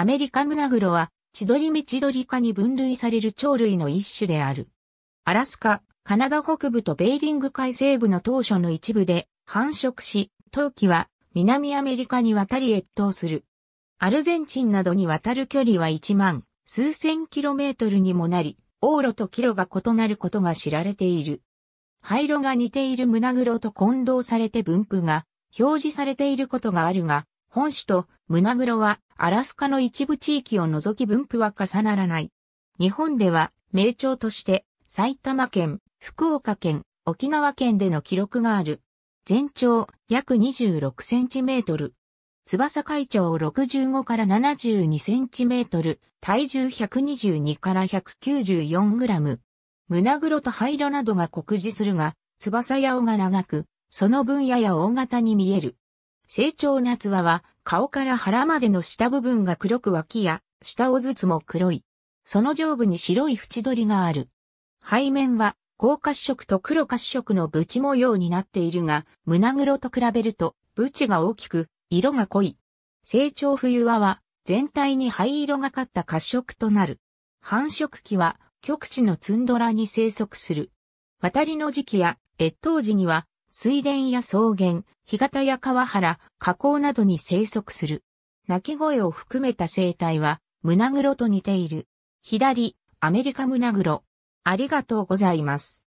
アメリカムナグロは、チドリメチドリ科に分類される鳥類の一種である。アラスカ、カナダ北部とベーリング海西部の当初の一部で繁殖し、冬季は南アメリカに渡り越冬する。アルゼンチンなどに渡る距離は1万数千キロメートルにもなり、往路とキロが異なることが知られている。灰色が似ている胸黒と混同されて分布が表示されていることがあるが、本種と胸黒はアラスカの一部地域を除き分布は重ならない。日本では名称として埼玉県、福岡県、沖縄県での記録がある。全長約26センチメートル。翼海長65から72センチメートル、体重122から194グラム。胸黒と灰色などが酷似するが、翼や尾が長く、その分野や大型に見える。成長夏場は顔から腹までの下部分が黒く脇や下をずつも黒い。その上部に白い縁取りがある。背面は高褐色と黒褐色のブチ模様になっているが、胸黒と比べるとブチが大きく、色が濃い。成長冬場は全体に灰色がかった褐色となる。繁殖期は極地のツンドラに生息する。渡りの時期や越冬時には水田や草原、干潟や川原、河口などに生息する。鳴き声を含めた生態は、胸黒と似ている。左、アメリカムナグロ。ありがとうございます。